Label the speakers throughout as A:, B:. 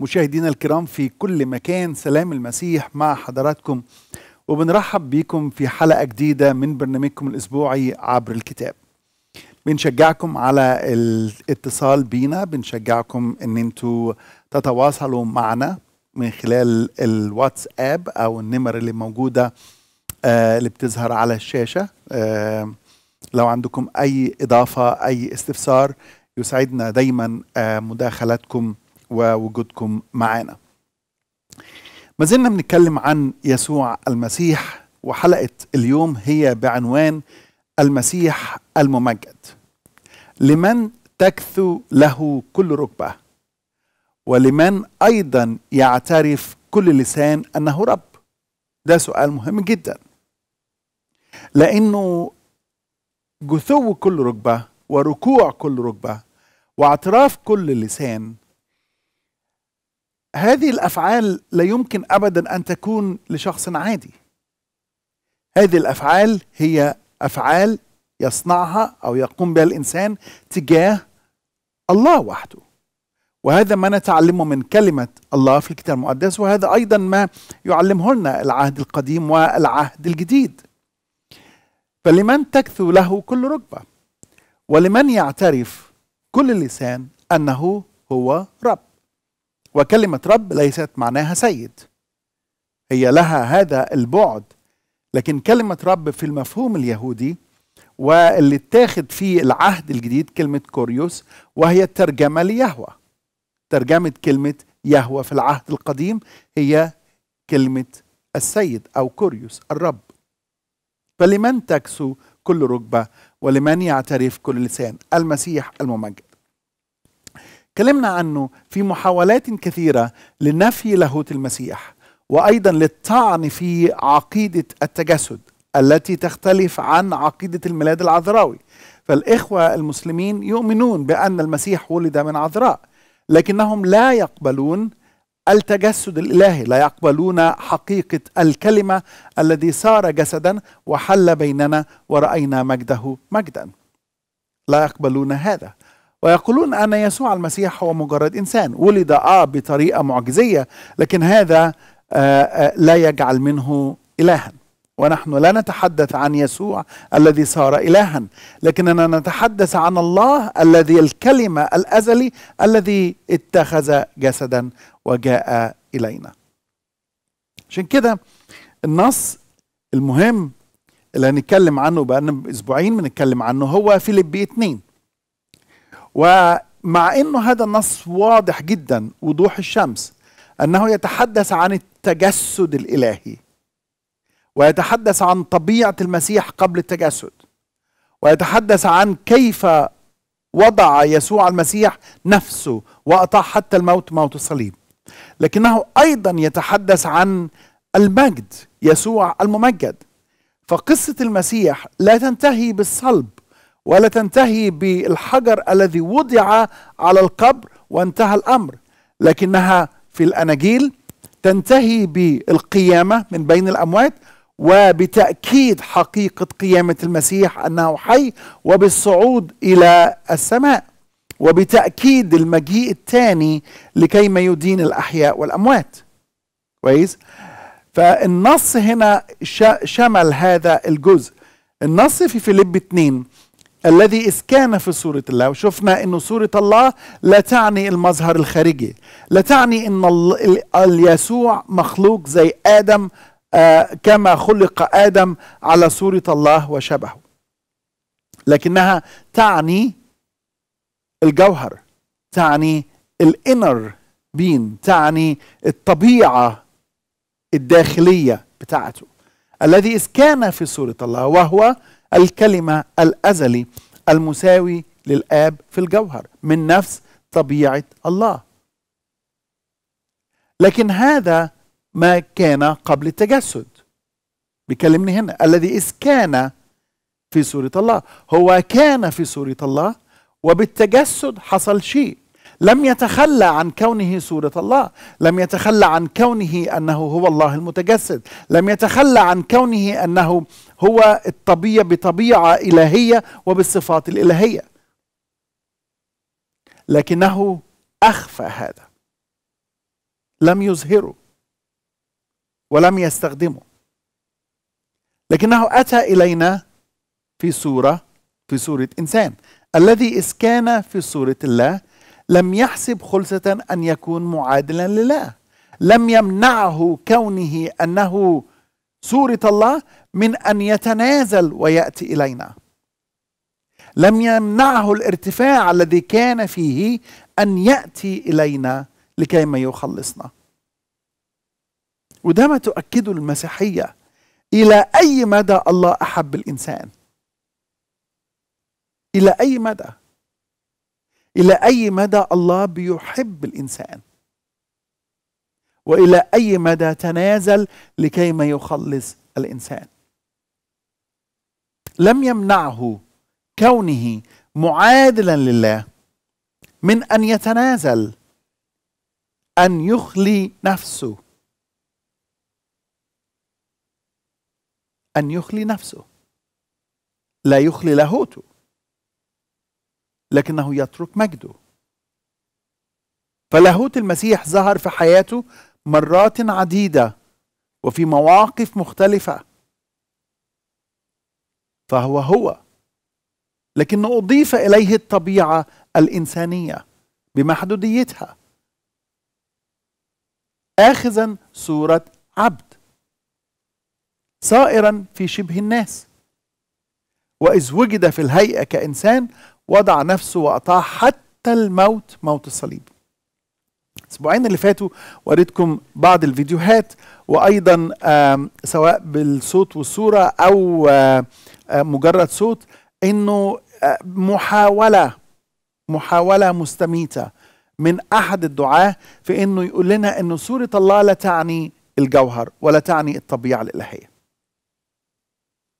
A: مشاهدينا الكرام في كل مكان سلام المسيح مع حضراتكم وبنرحب بيكم في حلقة جديدة من برنامجكم الأسبوعي عبر الكتاب بنشجعكم على الاتصال بينا بنشجعكم ان انتوا تتواصلوا معنا من خلال الواتساب او النمر اللي موجودة آه اللي بتظهر على الشاشة آه لو عندكم اي اضافة اي استفسار يسعدنا دايما آه مداخلتكم ووجودكم معانا ما زلنا بنتكلم عن يسوع المسيح وحلقة اليوم هي بعنوان المسيح الممجد لمن تكثو له كل ركبة ولمن أيضا يعترف كل لسان أنه رب ده سؤال مهم جدا لأنه جثو كل ركبة وركوع كل ركبة واعتراف كل لسان هذه الافعال لا يمكن ابدا ان تكون لشخص عادي هذه الافعال هي افعال يصنعها او يقوم بها الانسان تجاه الله وحده وهذا ما نتعلمه من كلمة الله في الكتاب المقدس وهذا أيضا ما يعلمه لنا العهد القديم والعهد الجديد فلمن تكثو له كل ركبة ولمن يعترف كل لسان أنه هو رب وكلمة رب ليست معناها سيد هي لها هذا البعد لكن كلمة رب في المفهوم اليهودي واللي اتاخد في العهد الجديد كلمة كوريوس وهي الترجمة ليهوى ترجمة كلمة يهوى في العهد القديم هي كلمة السيد أو كوريوس الرب فلمن تكسو كل ركبة ولمن يعترف كل لسان المسيح الممجد تكلمنا عنه في محاولات كثيرة لنفي لاهوت المسيح وأيضا للطعن في عقيدة التجسد التي تختلف عن عقيدة الميلاد العذراوي فالإخوة المسلمين يؤمنون بأن المسيح ولد من عذراء لكنهم لا يقبلون التجسد الالهي لا يقبلون حقيقه الكلمه الذي صار جسدا وحل بيننا وراينا مجده مجدا لا يقبلون هذا ويقولون أن يسوع المسيح هو مجرد إنسان ولد آه بطريقة معجزية لكن هذا آه، آه، لا يجعل منه إلها ونحن لا نتحدث عن يسوع الذي صار إلها لكننا نتحدث عن الله الذي الكلمة الأزلي الذي اتخذ جسدا وجاء إلينا عشان كده النص المهم اللي هنتكلم عنه بقى اسبوعين بنتكلم عنه هو فيليب 2 ومع انه هذا النص واضح جدا وضوح الشمس انه يتحدث عن التجسد الالهي ويتحدث عن طبيعه المسيح قبل التجسد ويتحدث عن كيف وضع يسوع المسيح نفسه واطاع حتى الموت موت الصليب لكنه ايضا يتحدث عن المجد يسوع الممجد فقصه المسيح لا تنتهي بالصلب ولا تنتهي بالحجر الذي وضع على القبر وانتهى الامر لكنها في الاناجيل تنتهي بالقيامه من بين الاموات وبتاكيد حقيقه قيامه المسيح انه حي وبالصعود الى السماء وبتاكيد المجيء الثاني لكيما يدين الاحياء والاموات كويس فالنص هنا شمل هذا الجزء النص في فيليب 2 الذي إذ كان في صورة الله وشفنا أن صورة الله لا تعني المظهر الخارجي لا تعني أن يسوع مخلوق زي آدم آه، كما خلق آدم على صورة الله وشبهه لكنها تعني الجوهر تعني الانر بين تعني الطبيعة الداخلية بتاعته الذي إذ كان في صورة الله وهو الكلمة الأزلي المساوي للآب في الجوهر من نفس طبيعة الله لكن هذا ما كان قبل التجسد بيكلمني هنا الذي إذ كان في صورة الله هو كان في صورة الله وبالتجسد حصل شيء لم يتخلى عن كونه سورة الله لم يتخلى عن كونه أنه هو الله المتجسد لم يتخلى عن كونه أنه هو الطبيعة بطبيعة إلهية وبالصفات الإلهية لكنه أخفى هذا لم يظهره ولم يستخدمه لكنه أتى إلينا في صورة في صورة إنسان الذي إذ كان في صورة الله لم يحسب خلصة أن يكون معادلا لله لم يمنعه كونه أنه سورة الله من أن يتنازل ويأتي إلينا لم يمنعه الارتفاع الذي كان فيه أن يأتي إلينا لكيما يخلصنا وده ما تؤكده المسيحية إلى أي مدى الله أحب الإنسان إلى أي مدى إلى أي مدى الله بيحب الإنسان وإلى أي مدى تنازل لكيما يخلص الإنسان لم يمنعه كونه معادلا لله من أن يتنازل أن يخلي نفسه أن يخلي نفسه لا يخلي لاهوته لكنه يترك مجده فلاهوت المسيح ظهر في حياته مرات عديده وفي مواقف مختلفه فهو هو لكنه اضيف اليه الطبيعه الانسانيه بمحدوديتها اخذا صوره عبد صائرا في شبه الناس واذ وجد في الهيئه كانسان وضع نفسه وأطاع حتى الموت موت الصليب الأسبوعين اللي فاتوا وريتكم بعض الفيديوهات وأيضا سواء بالصوت والصورة أو مجرد صوت أنه محاولة محاولة مستميتة من أحد الدعاة في أنه يقول لنا أنه صورة الله لا تعني الجوهر ولا تعني الطبيعة الإلهية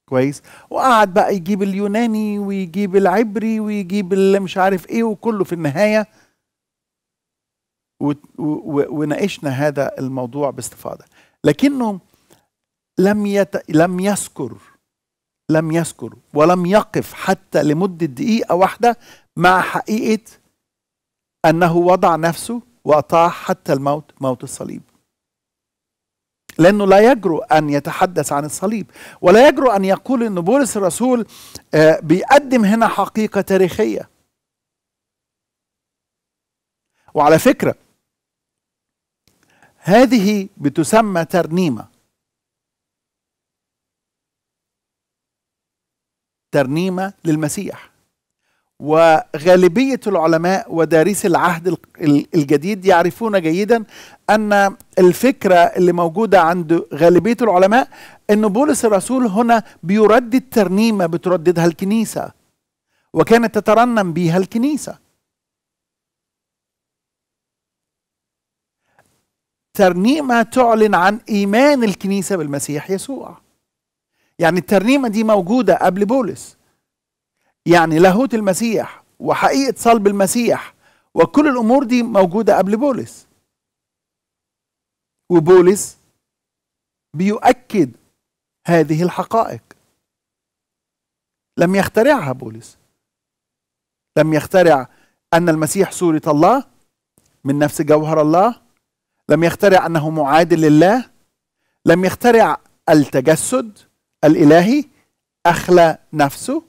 A: كويس وقعد بقى يجيب اليوناني ويجيب العبري ويجيب اللي مش عارف ايه وكله في النهايه وناقشنا هذا الموضوع باستفاضه لكنه لم يت... لم يذكر لم يذكر ولم يقف حتى لمده دقيقه واحده مع حقيقه انه وضع نفسه واطاع حتى الموت موت الصليب لأنه لا يجرؤ أن يتحدث عن الصليب ولا يجرؤ أن يقول أن بولس الرسول آه، بيقدم هنا حقيقة تاريخية وعلى فكرة هذه بتسمى ترنيمة ترنيمة للمسيح وغالبية العلماء ودارس العهد الجديد يعرفون جيدا أن الفكرة اللي موجودة عند غالبية العلماء أن بولس الرسول هنا بيردد ترنيمة بترددها الكنيسة وكانت تترنم بها الكنيسة ترنيمة تعلن عن إيمان الكنيسة بالمسيح يسوع يعني الترنيمة دي موجودة قبل بولس يعني لاهوت المسيح وحقيقة صلب المسيح وكل الأمور دي موجودة قبل بولس وبولس بيؤكد هذه الحقائق لم يخترعها بولس لم يخترع أن المسيح صورة الله من نفس جوهر الله لم يخترع أنه معادل لله لم يخترع التجسد الإلهي أخلى نفسه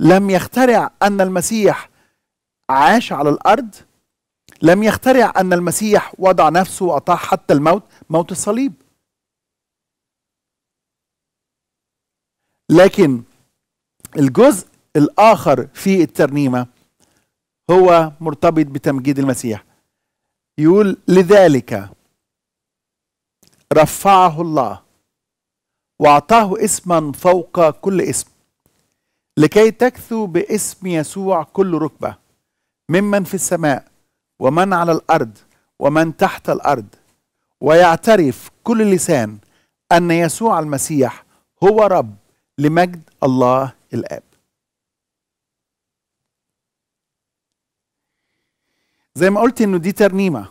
A: لم يخترع ان المسيح عاش على الارض لم يخترع ان المسيح وضع نفسه واطاع حتى الموت موت الصليب لكن الجزء الاخر في الترنيمه هو مرتبط بتمجيد المسيح يقول لذلك رفعه الله واعطاه اسما فوق كل اسم لكي تكثو باسم يسوع كل ركبة ممن في السماء ومن على الأرض ومن تحت الأرض ويعترف كل لسان أن يسوع المسيح هو رب لمجد الله الآب زي ما قلت إنه دي ترنيمة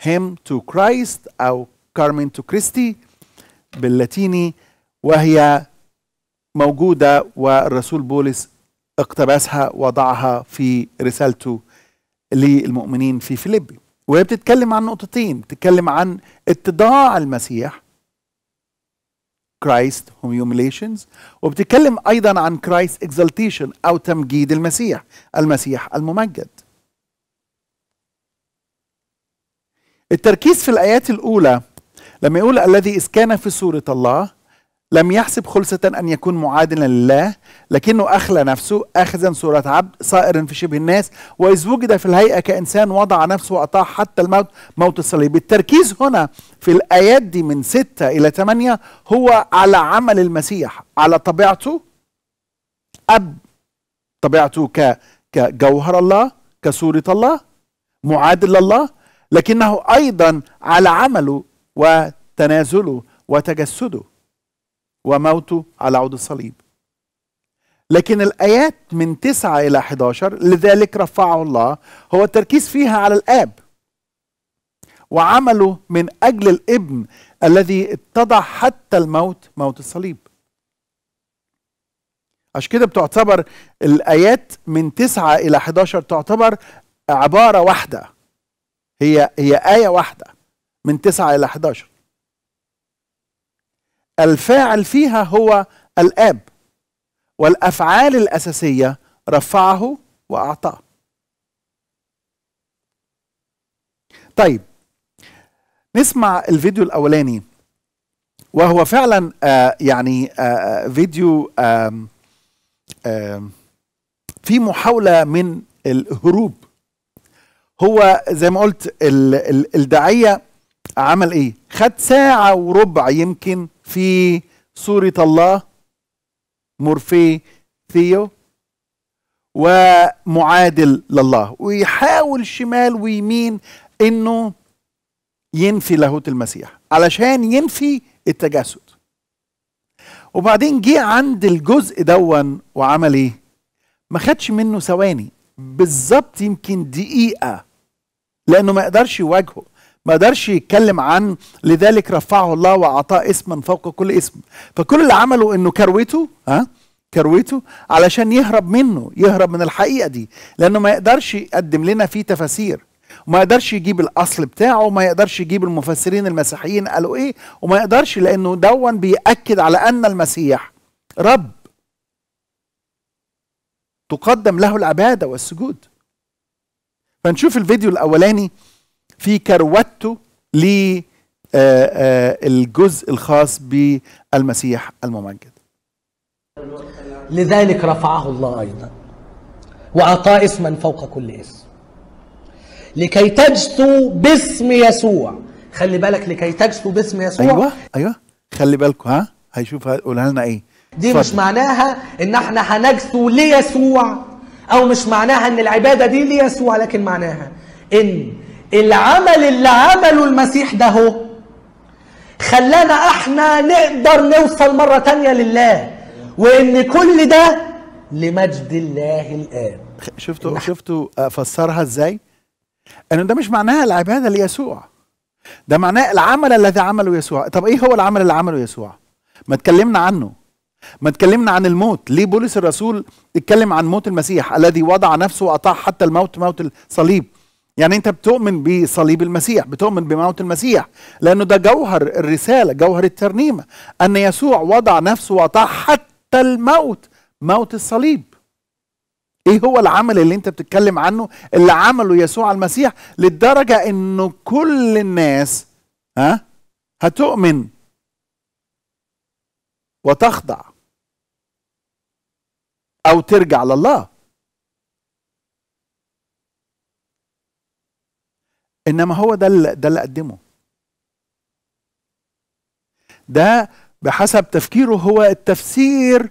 A: هيم تو كرايست أو كارمن تو كريستي باللاتيني وهي موجودة والرسول بولس اقتبسها وضعها في رسالته للمؤمنين في فيليبي وهي بتتكلم عن نقطتين بتتكلم عن اتضاع المسيح كرايست humiliations وبتتكلم ايضا عن كرايست exaltation او تمجيد المسيح المسيح الممجد التركيز في الايات الاولى لما يقول الذي اذ كان في صوره الله لم يحسب خلصة أن يكون معادلا لله لكنه أخلى نفسه أخذا صورة عبد صائرا في شبه الناس وإذ وجد في الهيئة كإنسان وضع نفسه وأطاع حتى الموت موت الصليب التركيز هنا في الآيات دي من ستة إلى ثمانية هو على عمل المسيح على طبيعته أب طبيعته ك كجوهر الله كصورة الله معادل الله لكنه أيضا على عمله وتنازله وتجسده وموته على عود الصليب لكن الآيات من 9 إلى 11 لذلك رفعه الله هو التركيز فيها على الآب وعمله من أجل الابن الذي اتضع حتى الموت موت الصليب عشان كده بتعتبر الآيات من 9 إلى 11 تعتبر عبارة واحدة هي هي آية واحدة من 9 إلى 11 الفاعل فيها هو الاب والافعال الاساسيه رفعه واعطاه طيب نسمع الفيديو الاولاني وهو فعلا آه يعني آه, آه، فيديو آه آه في محاوله من الهروب هو زي ما قلت الداعيه عمل ايه خد ساعه وربع يمكن في صورة الله مورفي ثيو ومعادل لله ويحاول شمال ويمين انه ينفي لاهوت المسيح علشان ينفي التجسد وبعدين جه عند الجزء دون وعمل ايه ما خدش منه ثواني بالظبط يمكن دقيقه لانه ما يقدرش يواجهه ما قدرش يتكلم عن لذلك رفعه الله واعطاه اسما فوق كل اسم فكل اللي عمله انه كروته ها كروته علشان يهرب منه يهرب من الحقيقه دي لانه ما يقدرش يقدم لنا فيه تفاسير وما يقدرش يجيب الاصل بتاعه وما يقدرش يجيب المفسرين المسيحيين قالوا ايه وما يقدرش لانه دون بياكد على ان المسيح رب تقدم له العباده والسجود فنشوف الفيديو الاولاني في كروته آه، للجزء آه، الخاص بالمسيح الممجد
B: لذلك رفعه الله أيضا وأعطاه اسما فوق كل اسم لكي تجثو باسم يسوع خلي بالك لكي تجثو باسم يسوع أيوة
A: أيوة خلي بالكم ها هيشوف هيقولها لنا إيه
B: دي فضل. مش معناها ان احنا هنجثو ليسوع او مش معناها ان العباده دي ليسوع لكن معناها ان العمل اللي عمله المسيح ده هو خلانا احنا نقدر نوصل مرة تانية لله وان كل ده لمجد
A: الله الآب شفتوا شفتوا افسرها ازاي انه ده مش معناها العبادة ليسوع ده معناه العمل الذي عمله يسوع طب ايه هو العمل اللي عمله يسوع ما اتكلمنا عنه ما اتكلمنا عن الموت ليه بولس الرسول اتكلم عن موت المسيح الذي وضع نفسه واطاع حتى الموت موت الصليب يعني انت بتؤمن بصليب المسيح بتؤمن بموت المسيح لانه ده جوهر الرساله جوهر الترنيمه ان يسوع وضع نفسه وطاع حتى الموت موت الصليب ايه هو العمل اللي انت بتتكلم عنه اللي عمله يسوع المسيح للدرجه انه كل الناس ها هتؤمن وتخضع او ترجع لله انما هو ده اللي ده اللي قدمه ده بحسب تفكيره هو التفسير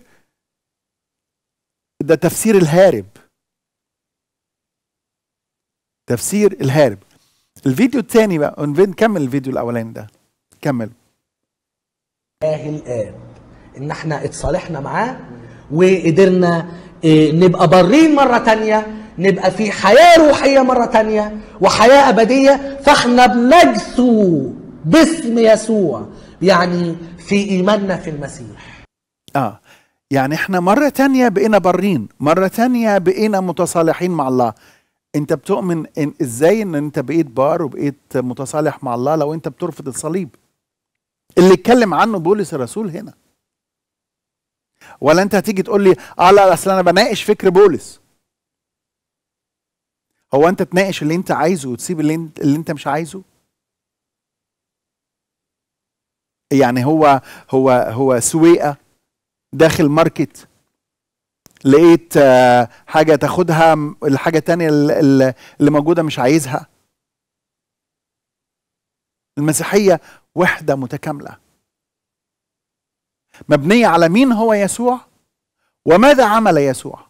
A: ده تفسير الهارب تفسير الهارب الفيديو الثاني بقى نكمل الفيديو الاولاني ده كمل
B: الله الاب ان احنا اتصالحنا معاه وقدرنا آه، نبقى برين مره ثانيه نبقى في حياة روحية مرة تانية وحياة أبدية فاحنا بنجثو باسم يسوع يعني في إيماننا في المسيح
A: آه يعني احنا مرة تانية بقينا برين مرة تانية بقينا متصالحين مع الله انت بتؤمن إن ازاي ان انت بقيت بار وبقيت متصالح مع الله لو انت بترفض الصليب اللي اتكلم عنه بولس الرسول هنا ولا انت هتيجي تقول لي اه لا اصل انا بناقش فكر بولس هو انت تناقش اللي انت عايزه وتسيب اللي انت, اللي انت مش عايزه يعني هو هو هو سويقه داخل ماركت لقيت آه، حاجه تاخدها الحاجه تانية اللي موجوده مش عايزها المسيحيه وحده متكامله مبنيه على مين هو يسوع وماذا عمل يسوع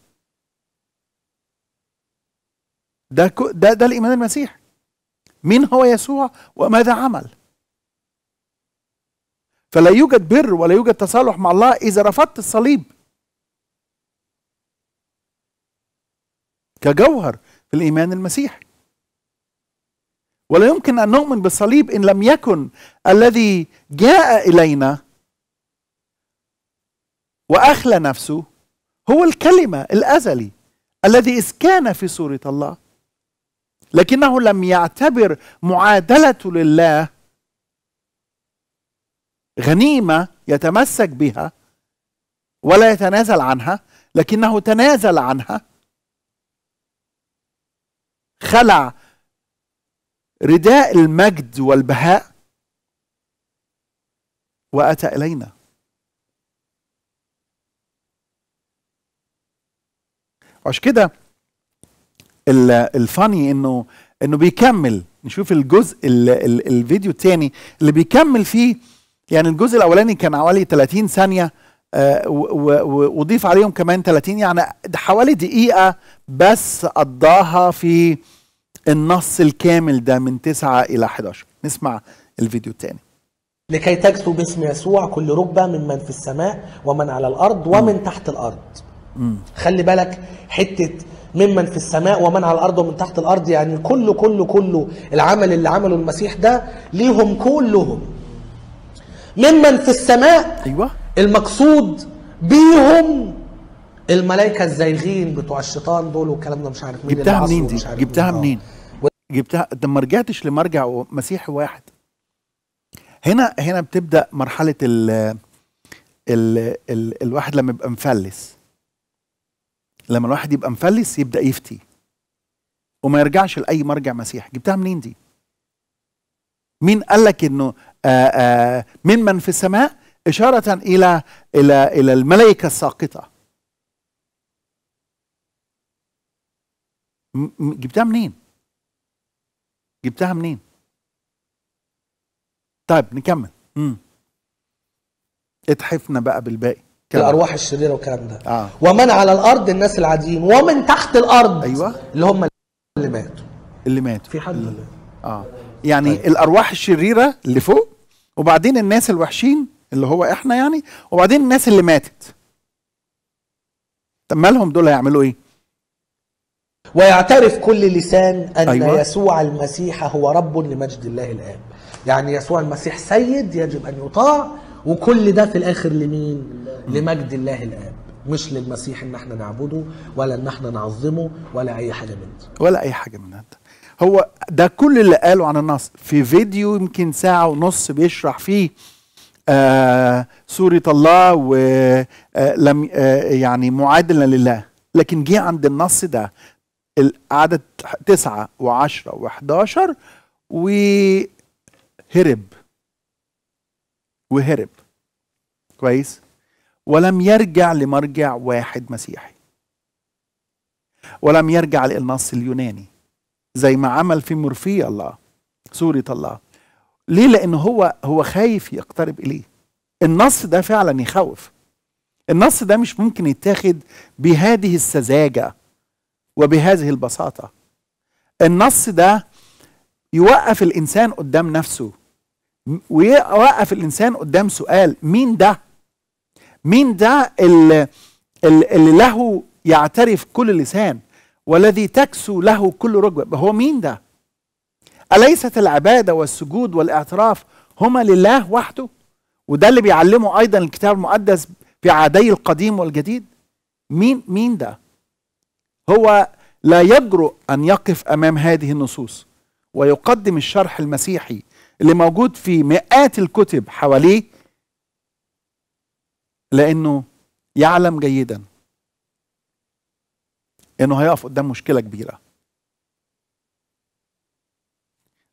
A: ده ده ده الايمان المسيح مين هو يسوع وماذا عمل فلا يوجد بر ولا يوجد تصالح مع الله اذا رفضت الصليب كجوهر في الايمان المسيحي ولا يمكن ان نؤمن بالصليب ان لم يكن الذي جاء الينا واخلى نفسه هو الكلمه الازلي الذي اذ كان في صوره الله لكنه لم يعتبر معادلته لله غنيمه يتمسك بها ولا يتنازل عنها لكنه تنازل عنها خلع رداء المجد والبهاء واتى الينا عشان كده الفاني انه انه بيكمل نشوف الجزء الـ الـ الفيديو الثاني اللي بيكمل فيه يعني الجزء الاولاني كان حوالي 30 ثانيه آه، وضيف عليهم كمان 30 يعني حوالي دقيقه بس قضاها في النص الكامل ده من 9 الى 11 نسمع الفيديو الثاني لكي
B: تكسو باسم يسوع كل ركبة ممن في السماء ومن على الأرض ومن م. تحت الأرض م. خلي بالك حتة ممن في السماء ومن على الارض ومن تحت الارض يعني كله كله كله العمل اللي عمله المسيح ده ليهم كلهم ممن في السماء ايوه المقصود بيهم الملائكه الزايغين بتوع الشيطان دول والكلام ده مش عارف مين جبتها منين دي جبتها منين
A: جبتها ده ما رجعتش لمرجع مسيحي واحد هنا هنا بتبدا مرحله ال, ال... الواحد لما يبقى مفلس لما الواحد يبقى مفلس يبدا يفتي وما يرجعش لاي مرجع مسيح جبتها منين دي مين قال لك انه آآ آه، آآ آه، من من في السماء اشاره الى الى الى الملائكه الساقطه جبتها منين جبتها منين طيب نكمل امم اتحفنا بقى بالباقي الارواح الشريره والكلام ده آه. ومن على الارض الناس العاديين ومن تحت الارض ايوه اللي هم اللي ماتوا اللي ماتوا في حد اللي... اه يعني طيب. الارواح الشريره اللي فوق وبعدين الناس الوحشين اللي هو احنا يعني وبعدين الناس اللي ماتت طب مالهم دول هيعملوا ايه ويعترف كل لسان ان أيوة. يسوع المسيح
B: هو رب لمجد الله الاب يعني يسوع المسيح سيد يجب ان يطاع وكل ده في الاخر لمين لمجد الله الاب مش للمسيح ان احنا نعبده ولا ان احنا نعظمه ولا اي حاجه من ده
A: ولا اي حاجه من ده هو ده كل اللي قاله عن النص في فيديو يمكن ساعه ونص بيشرح فيه آه سورة الله ولم آه،, آه يعني معادلة لله لكن جه عند النص ده العدد تسعة وعشرة وحداشر وهرب وهرب كويس ولم يرجع لمرجع واحد مسيحي ولم يرجع للنص اليوناني زي ما عمل في مرفية الله سورة الله ليه لان هو هو خايف يقترب اليه النص ده فعلا يخوف النص ده مش ممكن يتاخد بهذه السذاجه وبهذه البساطه النص ده يوقف الانسان قدام نفسه ويوقف الانسان قدام سؤال مين ده مين ده اللي, اللي له يعترف كل لسان والذي تكسو له كل ركبه هو مين ده اليست العباده والسجود والاعتراف هما لله وحده وده اللي بيعلمه ايضا الكتاب المقدس في عادي القديم والجديد مين مين ده هو لا يجرؤ ان يقف امام هذه النصوص ويقدم الشرح المسيحي اللي موجود في مئات الكتب حواليه لانه يعلم جيدا انه هيقف قدام مشكله كبيره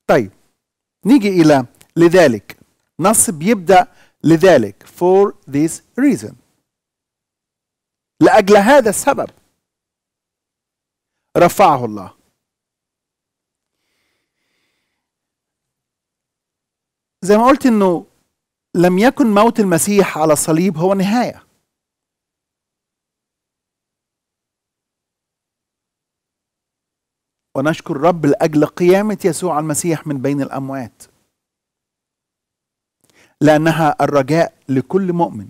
A: طيب نيجي الى لذلك نص بيبدا لذلك for this reason لاجل هذا السبب رفعه الله زي ما قلت انه لم يكن موت المسيح على الصليب هو نهايه ونشكر الرب لاجل قيامه يسوع المسيح من بين الاموات لانها الرجاء لكل مؤمن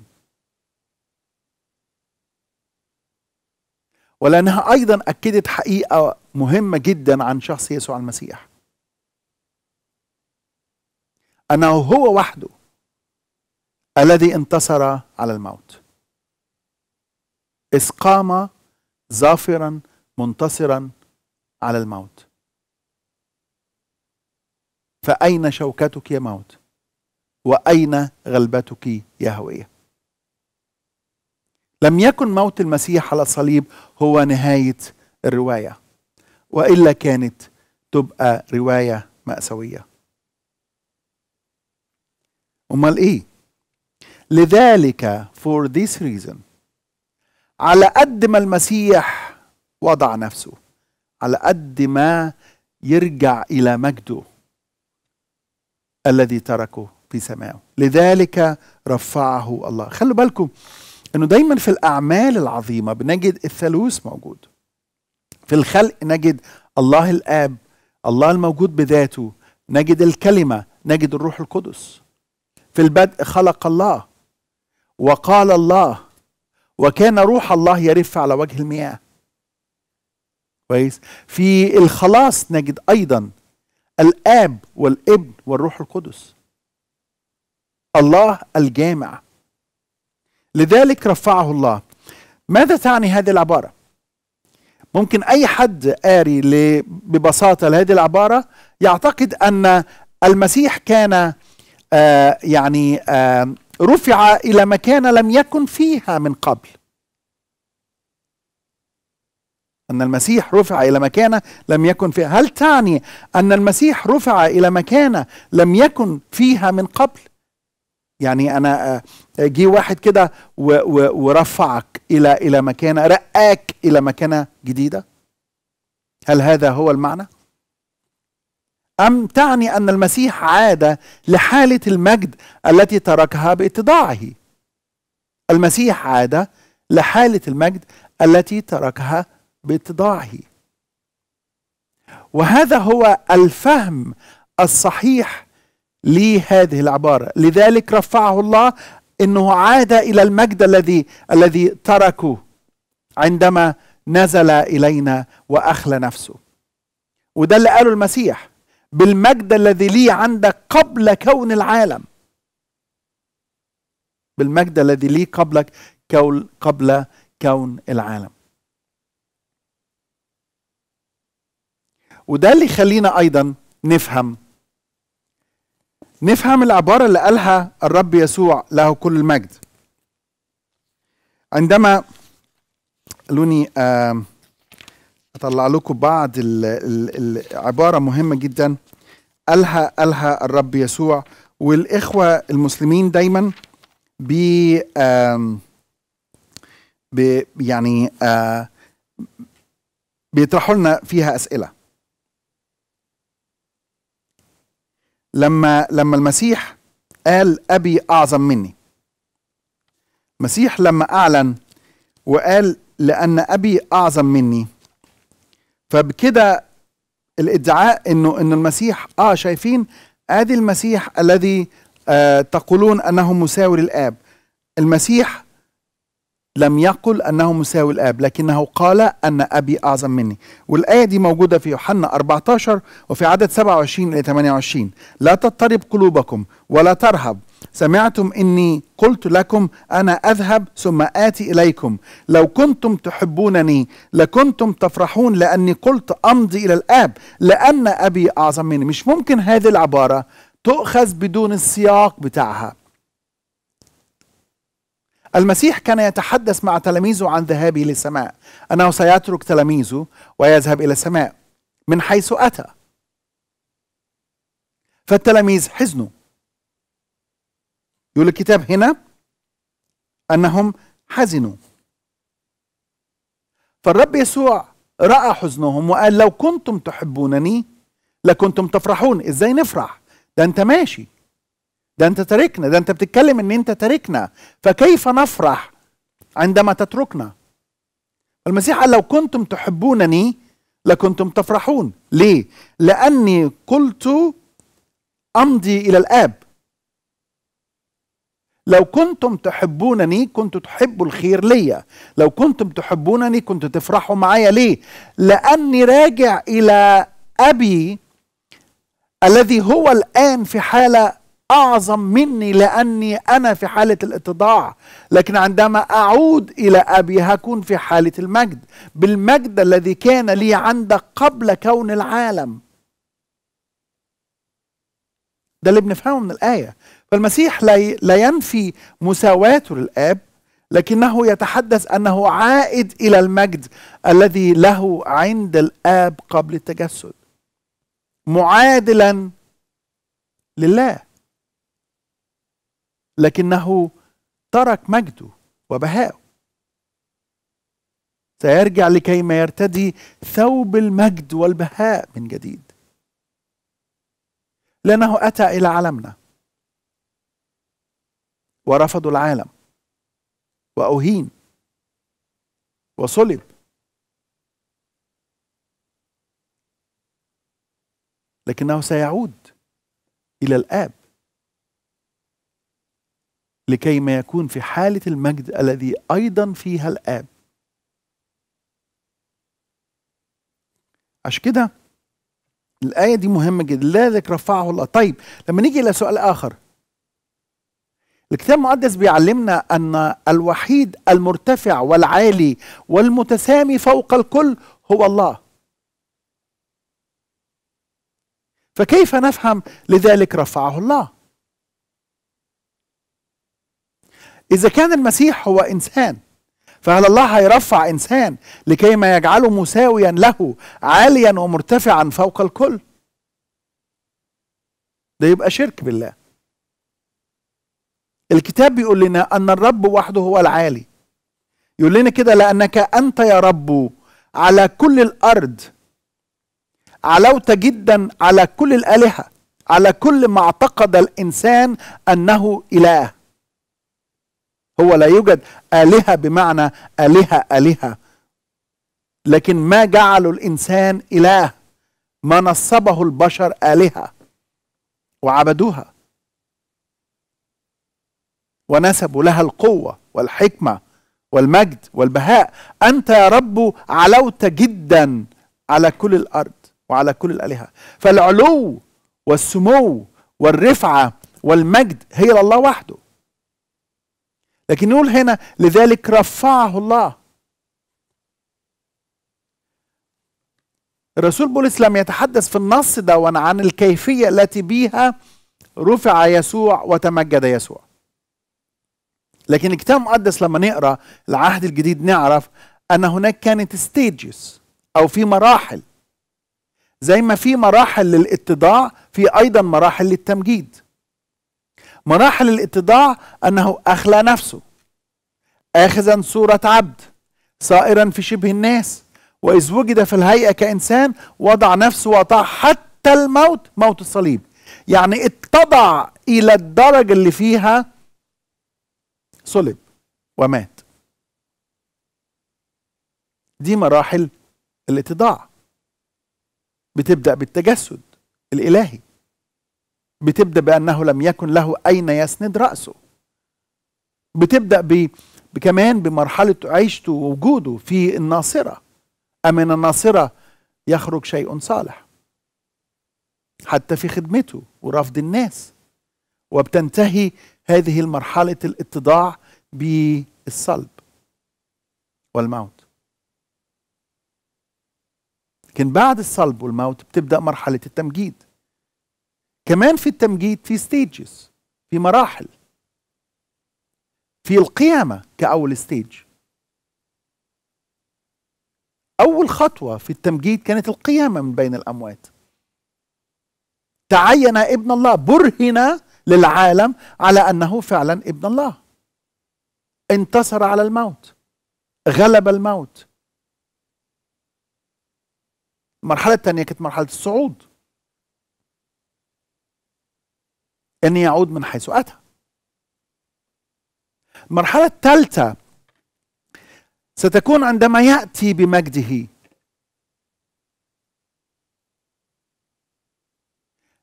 A: ولانها ايضا اكدت حقيقه مهمه جدا عن شخص يسوع المسيح أنه هو وحده الذي انتصر على الموت إذ قام ظافرا منتصرا على الموت فأين شوكتك يا موت وأين غلبتك يا هوية لم يكن موت المسيح على الصليب هو نهاية الرواية وإلا كانت تبقى رواية مأساوية امال ايه لذلك for this reason على قد ما المسيح وضع نفسه على قد ما يرجع الى مجده الذي تركه في سمائه لذلك رفعه الله خلوا بالكم انه دايما في الاعمال العظيمه بنجد الثالوث موجود في الخلق نجد الله الاب الله الموجود بذاته نجد الكلمه نجد الروح القدس في البدء خلق الله وقال الله وكان روح الله يرف على وجه المياه كويس في الخلاص نجد ايضا الاب والابن والروح القدس الله الجامع لذلك رفعه الله ماذا تعني هذه العباره ممكن اي حد قاري ببساطه لهذه العباره يعتقد ان المسيح كان آه يعني آه رفع إلى مكان لم يكن فيها من قبل أن المسيح رفع إلى مكانة لم يكن فيها هل تعني أن المسيح رفع إلى مكانة لم يكن فيها من قبل يعني أنا آه، جه واحد كده ورفعك إلى إلى مكانة رقاك إلى مكانة جديدة هل هذا هو المعنى أم تعني أن المسيح عاد لحالة المجد التي تركها باتضاعه؟ المسيح عاد لحالة المجد التي تركها باتضاعه. وهذا هو الفهم الصحيح لهذه العبارة، لذلك رفعه الله انه عاد الى المجد الذي الذي تركه عندما نزل الينا واخلى نفسه. وده اللي قاله المسيح بالمجد الذي لي عندك قبل كون العالم بالمجد الذي لي قبلك كون قبل كون العالم وده اللي يخلينا ايضا نفهم نفهم العبارة اللي قالها الرب يسوع له كل المجد عندما لوني آه اطلع لكم بعض العبارة مهمة جدا قالها قالها الرب يسوع والإخوة المسلمين دايما بي يعني بيطرحوا لنا فيها أسئلة لما لما المسيح قال أبي أعظم مني المسيح لما أعلن وقال لأن أبي أعظم مني فبكده الادعاء انه ان المسيح اه شايفين ادي المسيح الذي آه تقولون انه مساوي للاب المسيح لم يقل انه مساوي الاب لكنه قال ان ابي اعظم مني والايه دي موجوده في يوحنا 14 وفي عدد 27 ل 28 لا تضطرب قلوبكم ولا ترهب سمعتم اني قلت لكم انا اذهب ثم اتي اليكم لو كنتم تحبونني لكنتم تفرحون لاني قلت امضي الى الاب لان ابي اعظم مني مش ممكن هذه العباره تؤخذ بدون السياق بتاعها المسيح كان يتحدث مع تلاميذه عن ذهابه للسماء انه سيترك تلاميذه ويذهب الى السماء من حيث اتى فالتلاميذ حزنوا يقول الكتاب هنا أنهم حزنوا فالرب يسوع رأى حزنهم وقال لو كنتم تحبونني لكنتم تفرحون ازاي نفرح ده انت ماشي ده انت تاركنا ده انت بتتكلم ان انت تاركنا فكيف نفرح عندما تتركنا المسيح قال لو كنتم تحبونني لكنتم تفرحون ليه لاني قلت امضي الى الاب لو كنتم تحبونني كنت تحبوا الخير ليا لو كنتم تحبونني كنت تفرحوا معايا ليه لاني راجع الى ابي الذي هو الان في حاله اعظم مني لاني انا في حاله الاتضاع لكن عندما اعود الى ابي هكون في حاله المجد بالمجد الذي كان لي عندك قبل كون العالم ده اللي بنفهمه من الايه فالمسيح لا ينفي مساواته للآب لكنه يتحدث أنه عائد إلى المجد الذي له عند الآب قبل التجسد معادلا لله لكنه ترك مجده وبهاءه سيرجع لكي ما يرتدي ثوب المجد والبهاء من جديد لأنه أتى إلى عالمنا ورفضوا العالم وأهين وصلب لكنه سيعود إلى الآب لكي ما يكون في حالة المجد الذي أيضا فيها الآب عشان كده الآية دي مهمة جدا لا ذكر رفعه الله طيب لما نيجي إلى سؤال آخر الكتاب المقدس بيعلمنا ان الوحيد المرتفع والعالي والمتسامي فوق الكل هو الله فكيف نفهم لذلك رفعه الله اذا كان المسيح هو انسان فهل الله هيرفع انسان لكي ما يجعله مساويا له عاليا ومرتفعا فوق الكل ده يبقى شرك بالله الكتاب بيقول لنا أن الرب وحده هو العالي يقول لنا كده لأنك أنت يا رب على كل الأرض علوت جدا على كل الآلهة على كل ما اعتقد الإنسان أنه إله هو لا يوجد آلهة بمعنى آلهة آلهة لكن ما جعل الإنسان إله ما نصبه البشر آلهة وعبدوها ونسبوا لها القوة والحكمة والمجد والبهاء أنت يا رب علوت جدا على كل الأرض وعلى كل الآلهة فالعلو والسمو والرفعة والمجد هي لله وحده لكن نقول هنا لذلك رفعه الله الرسول بولس لم يتحدث في النص ده عن الكيفية التي بها رفع يسوع وتمجد يسوع لكن الكتاب المقدس لما نقرا العهد الجديد نعرف ان هناك كانت ستيجز او في مراحل زي ما في مراحل للاتضاع في ايضا مراحل للتمجيد مراحل الاتضاع انه اخلى نفسه اخذا صوره عبد صائرا في شبه الناس واذ وجد في الهيئه كانسان وضع نفسه واطاع حتى الموت موت الصليب يعني اتضع الى الدرجه اللي فيها صلب ومات دي مراحل الاتضاع بتبدا بالتجسد الالهي بتبدا بانه لم يكن له اين يسند راسه بتبدا ب... كمان بمرحله عيشته ووجوده في الناصره امن الناصره يخرج شيء صالح حتى في خدمته ورفض الناس وبتنتهي هذه المرحلة الاتضاع بالصلب والموت لكن بعد الصلب والموت بتبدأ مرحلة التمجيد كمان في التمجيد في ستيجز في مراحل في القيامة كأول ستيج أول خطوة في التمجيد كانت القيامة من بين الأموات تعين ابن الله برهن للعالم على أنه فعلا ابن الله انتصر على الموت غلب الموت المرحلة الثانية كانت مرحلة الصعود أن يعود من حيث أتى المرحلة الثالثة ستكون عندما يأتي بمجده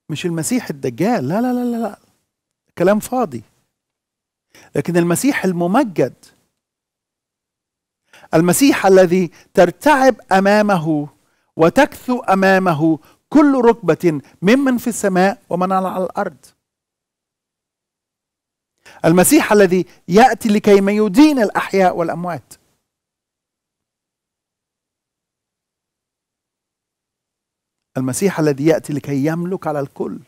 A: مش المسيح الدجال لا لا لا لا كلام فاضي لكن المسيح الممجد المسيح الذي ترتعب امامه وتكثو امامه كل ركبه ممن في السماء ومن على الارض المسيح الذي ياتي لكي ما يدين الاحياء والاموات المسيح الذي ياتي لكي يملك على الكل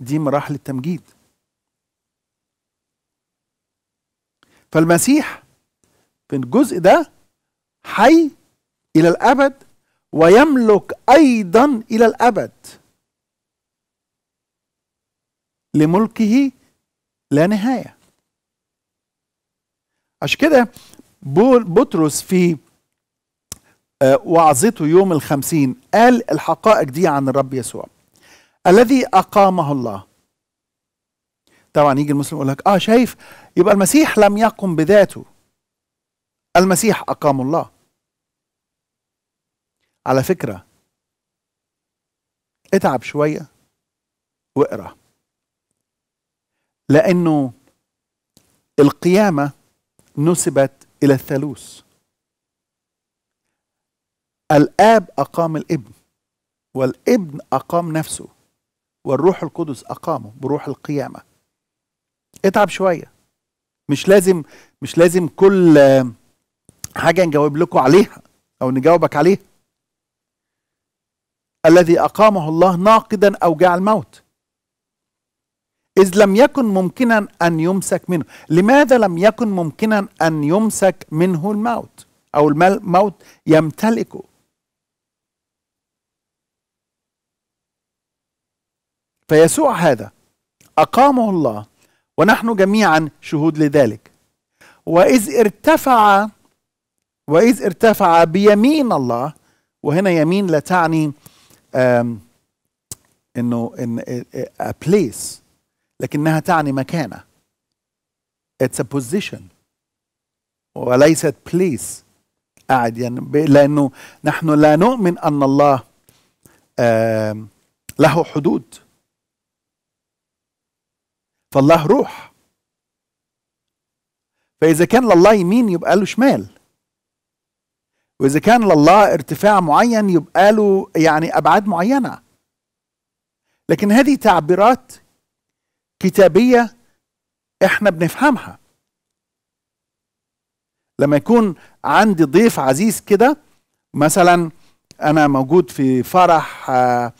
A: دي مراحل التمجيد فالمسيح في الجزء ده حي إلى الأبد ويملك أيضا إلى الأبد لملكه لا نهاية عشان كده بطرس في آه، وعظته يوم الخمسين قال الحقائق دي عن الرب يسوع الذي أقامه الله طبعا يجي المسلم يقول لك اه شايف يبقى المسيح لم يقم بذاته المسيح اقام الله على فكره اتعب شويه واقرا لانه القيامه نسبت الى الثالوث الاب اقام الابن والابن اقام نفسه والروح القدس أقامه بروح القيامة اتعب شوية مش لازم مش لازم كل حاجة نجاوب لكم عليها أو نجاوبك عليها الذي أقامه الله ناقدا أوجاع الموت إذ لم يكن ممكنا أن يمسك منه لماذا لم يكن ممكنا أن يمسك منه الموت أو الموت يمتلكه فيسوع هذا أقامه الله ونحن جميعا شهود لذلك وإذ ارتفع وإذ ارتفع بيمين الله وهنا يمين لا تعني انه ان a place لكنها تعني مكانه it's a position وليست place قاعد يعني لانه نحن لا نؤمن ان الله له حدود فالله روح فإذا كان لله يمين يبقى له شمال وإذا كان لله ارتفاع معين يبقى له يعني أبعاد معينة لكن هذه تعبيرات كتابية احنا بنفهمها لما يكون عندي ضيف عزيز كده مثلا انا موجود في فرح آآ آه،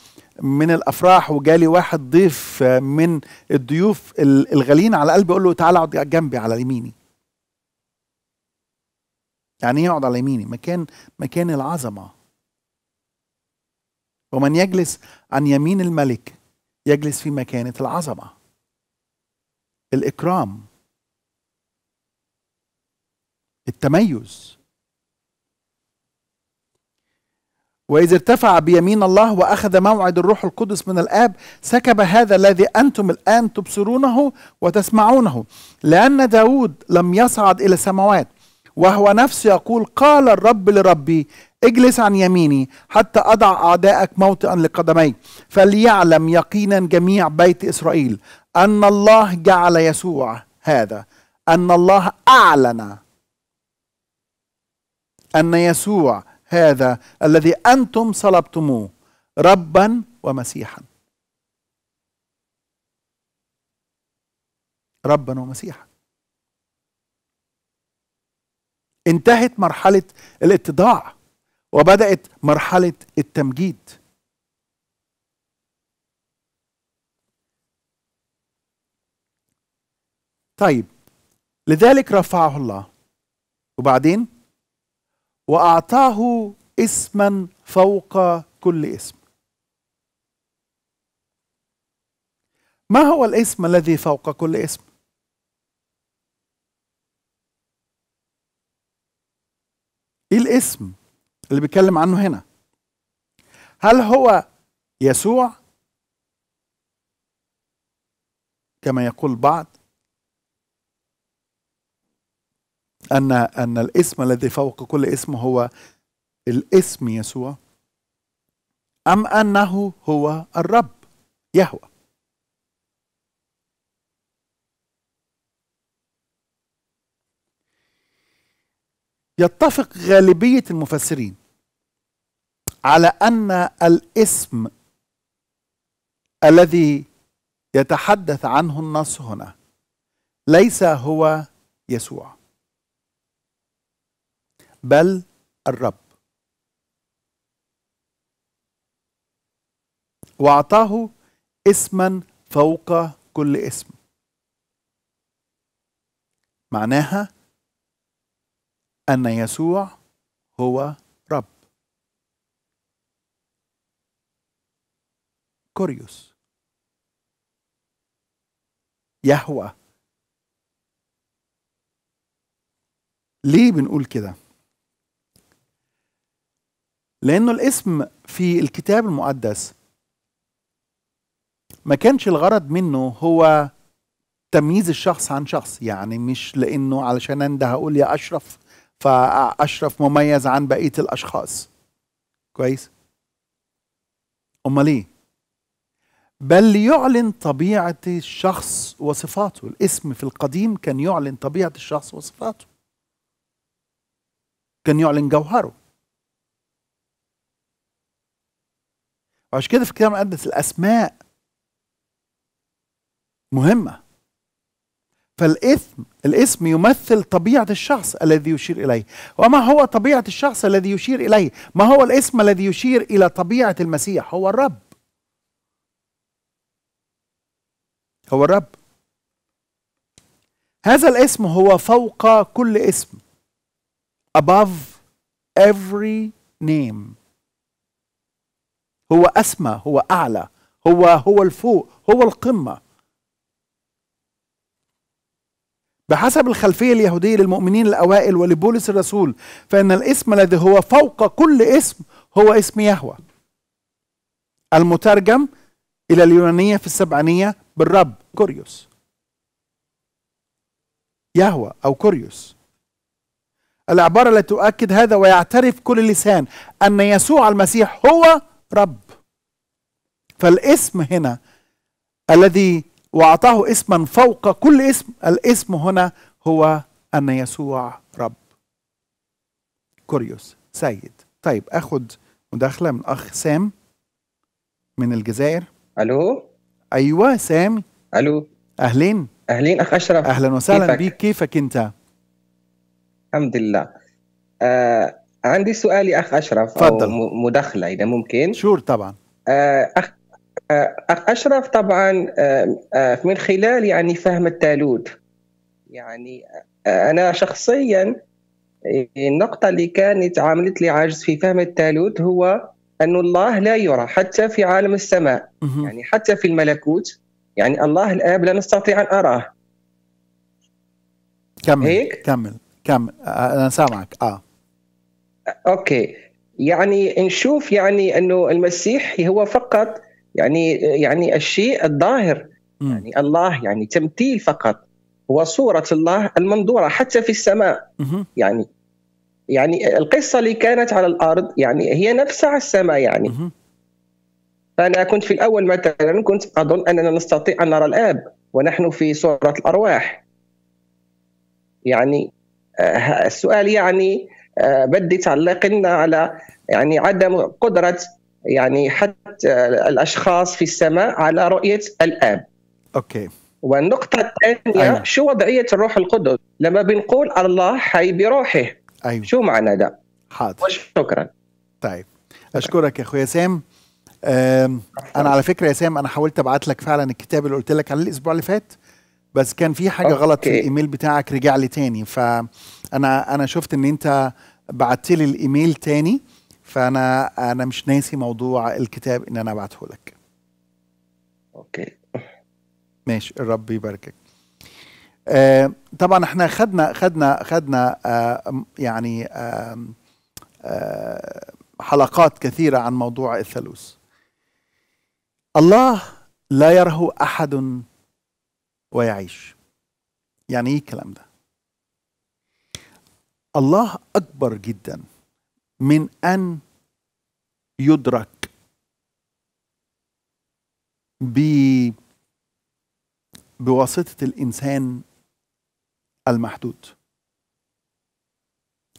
A: من الافراح وجالي واحد ضيف من الضيوف الغاليين على قلبي اقول له تعالى اقعد جنبي على يميني يعني ايه اقعد على يميني مكان مكان العظمه ومن يجلس عن يمين الملك يجلس في مكانه العظمه الاكرام التميز وإذا ارتفع بيمين الله وأخذ موعد الروح القدس من الآب سكب هذا الذي أنتم الآن تبصرونه وتسمعونه لأن داود لم يصعد إلى السماوات وهو نفسه يقول قال الرب لربي اجلس عن يميني حتى أضع أعدائك موطئا لقدمي فليعلم يقينا جميع بيت إسرائيل أن الله جعل يسوع هذا أن الله أعلن أن يسوع هذا الذي انتم صلبتموه ربا ومسيحا ربا ومسيحا انتهت مرحله الاتضاع وبدات مرحله التمجيد طيب لذلك رفعه الله وبعدين واعطاه اسما فوق كل اسم ما هو الاسم الذي فوق كل اسم ايه الاسم اللي بيتكلم عنه هنا هل هو يسوع كما يقول بعض أن أن الاسم الذي فوق كل اسم هو الاسم يسوع أم أنه هو الرب يهوى يتفق غالبية المفسرين على أن الاسم الذي يتحدث عنه النص هنا ليس هو يسوع بل الرب واعطاه اسما فوق كل اسم معناها ان يسوع هو رب كوريوس يهوى ليه بنقول كده لأنه الاسم في الكتاب المقدس ما كانش الغرض منه هو تمييز الشخص عن شخص يعني مش لأنه علشان أنا هقول يا أشرف فأشرف مميز عن بقية الأشخاص كويس أمال إيه بل ليعلن طبيعة الشخص وصفاته الاسم في القديم كان يعلن طبيعة الشخص وصفاته كان يعلن جوهره وعشان كده في الكتاب المقدس الاسماء مهمه فالاسم الاسم يمثل طبيعه الشخص الذي يشير اليه وما هو طبيعه الشخص الذي يشير اليه ما هو الاسم الذي يشير الى طبيعه المسيح هو الرب هو الرب هذا الاسم هو فوق كل اسم above every name هو أسمى هو أعلى هو هو الفوق هو القمة بحسب الخلفية اليهودية للمؤمنين الأوائل ولبولس الرسول فإن الاسم الذي هو فوق كل اسم هو اسم يهوى المترجم إلى اليونانية في السبعانية بالرب كوريوس يهوى أو كوريوس العبارة التي تؤكد هذا ويعترف كل لسان أن يسوع المسيح هو رب فالاسم هنا الذي واعطاه اسما فوق كل اسم الاسم هنا هو ان يسوع رب كوريوس سيد طيب اخد مداخله من اخ سام من الجزائر الو ايوه سام الو اهلين اهلين اخ اشرف اهلا وسهلا كيفك؟ بيك كيفك انت
C: الحمد لله آه عندي سؤال يا اخ اشرف تفضل مداخله اذا ممكن شور طبعا آه، اخ آه، اخ اشرف طبعا آه، من خلال يعني فهم التالوت يعني انا شخصيا إيه، النقطه اللي كانت عملت لي عجز في فهم التالوت هو أن الله لا يرى حتى في عالم السماء يعني حتى في الملكوت يعني الله الآب لا نستطيع أن أراه
A: كمل هيك؟ كمل
C: كمل أنا سامعك آه اوكي يعني نشوف يعني انه المسيح هو فقط يعني يعني الشيء الظاهر يعني الله يعني تمثيل فقط هو صورة الله المنظورة حتى في السماء يعني يعني القصة اللي كانت على الأرض يعني هي نفسها على السماء يعني فأنا كنت في الأول مثلا كنت أظن أننا نستطيع أن نرى الآب ونحن في صورة الأرواح يعني آه، السؤال يعني آه، بدي تعلق لنا على يعني عدم قدره يعني حتى آه، الاشخاص في السماء على رؤيه الاب. اوكي. والنقطه الثانيه أيوة. شو وضعيه الروح القدس؟ لما بنقول الله حي بروحه
A: أيوة. شو معنى ده؟ حاضر وشكرا. طيب اشكرك يا اخويا سام. انا على فكره يا سام انا حاولت ابعت لك فعلا الكتاب اللي قلت لك عليه الاسبوع اللي فات بس كان في حاجه أوكي. غلط في الايميل بتاعك رجع لي تاني ف انا انا شفت ان انت بعت لي الايميل تاني فانا انا مش ناسي موضوع الكتاب ان انا ابعته لك اوكي ماشي الرب يباركك آه طبعا احنا خدنا خدنا خدنا آه يعني آه آه حلقات كثيره عن موضوع الثالوث الله لا يره احد ويعيش يعني ايه الكلام ده الله اكبر جدا من ان يدرك ب بواسطه الانسان المحدود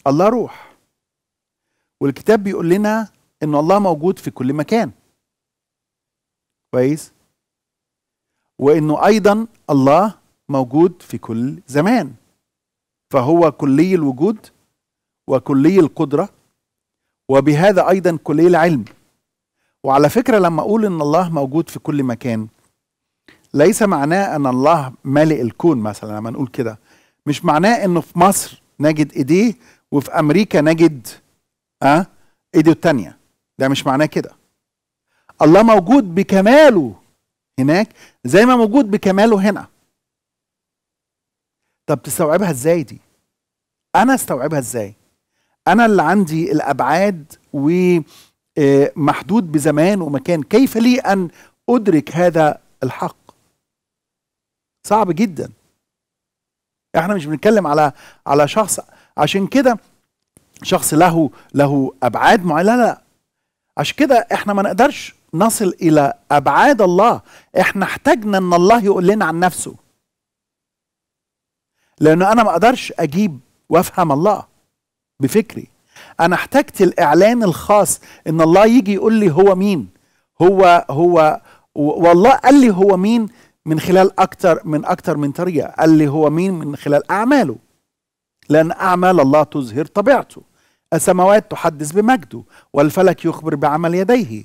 A: الله روح والكتاب بيقول لنا ان الله موجود في كل مكان كويس وانه ايضا الله موجود في كل زمان فهو كلي الوجود وكلي القدرة وبهذا أيضا كلي العلم وعلى فكرة لما أقول إن الله موجود في كل مكان ليس معناه أن الله مالئ الكون مثلا لما نقول كده مش معناه إنه في مصر نجد إيديه وفي أمريكا نجد أه إيده التانية ده مش معناه كده الله موجود بكماله هناك زي ما موجود بكماله هنا طب تستوعبها ازاي دي انا استوعبها ازاي انا اللي عندي الابعاد ومحدود آه، بزمان ومكان كيف لي ان ادرك هذا الحق صعب جدا احنا مش بنتكلم على على شخص عشان كده شخص له له ابعاد معينه لا لا عشان كده احنا ما نقدرش نصل الى ابعاد الله احنا احتاجنا ان الله يقول لنا عن نفسه لانه انا ما اقدرش اجيب وافهم الله بفكري انا احتجت الاعلان الخاص ان الله يجي يقول لي هو مين هو هو والله قال لي هو مين من خلال اكتر من اكتر من طريقه قال لي هو مين من خلال اعماله لان اعمال الله تظهر طبيعته السماوات تحدث بمجده والفلك يخبر بعمل يديه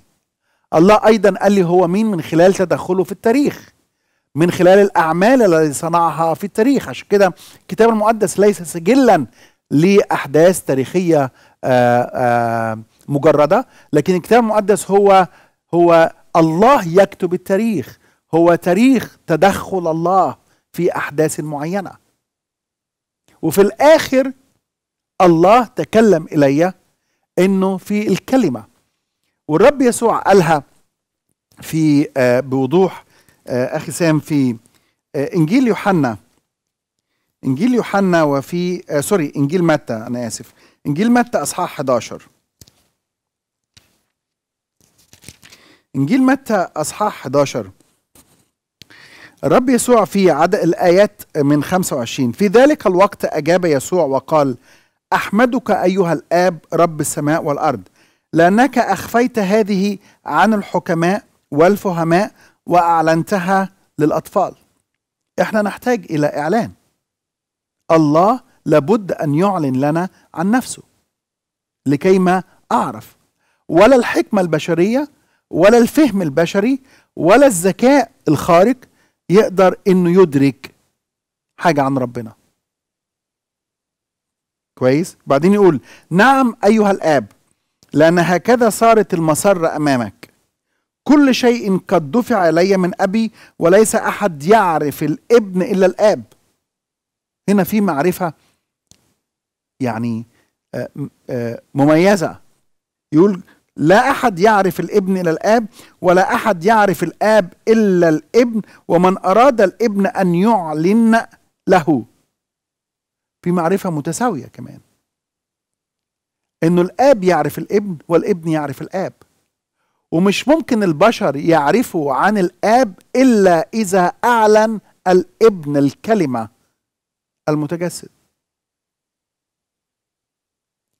A: الله ايضا قال لي هو مين من خلال تدخله في التاريخ من خلال الأعمال التي صنعها في التاريخ عشان كده الكتاب المقدس ليس سجلا لأحداث تاريخية آه، آه، مجردة لكن الكتاب المقدس هو هو الله يكتب التاريخ هو تاريخ تدخل الله في أحداث معينة وفي الآخر الله تكلم إلي أنه في الكلمة والرب يسوع قالها في آه، بوضوح آه، اخي سام في آه، انجيل يوحنا انجيل يوحنا وفي آه سوري انجيل متى انا اسف انجيل متى اصحاح 11 انجيل متى اصحاح 11 الرب يسوع في عدد الايات من 25 في ذلك الوقت اجاب يسوع وقال احمدك ايها الاب رب السماء والارض لانك اخفيت هذه عن الحكماء والفهماء وأعلنتها للأطفال إحنا نحتاج إلى إعلان الله لابد أن يعلن لنا عن نفسه لكيما أعرف ولا الحكمة البشرية ولا الفهم البشري ولا الذكاء الخارق يقدر انه يدرك حاجه عن ربنا كويس بعدين يقول نعم ايها الاب لان هكذا صارت المسره امامك كل شيء قد دفع الي من ابي وليس احد يعرف الابن الا الاب هنا في معرفه يعني آه، آه، مميزه يقول لا احد يعرف الابن الا الاب ولا احد يعرف الاب الا الابن ومن اراد الابن ان يعلن له في معرفه متساويه كمان انه الاب يعرف الابن والابن يعرف الاب ومش ممكن البشر يعرفوا عن الاب الا اذا اعلن الابن الكلمه المتجسد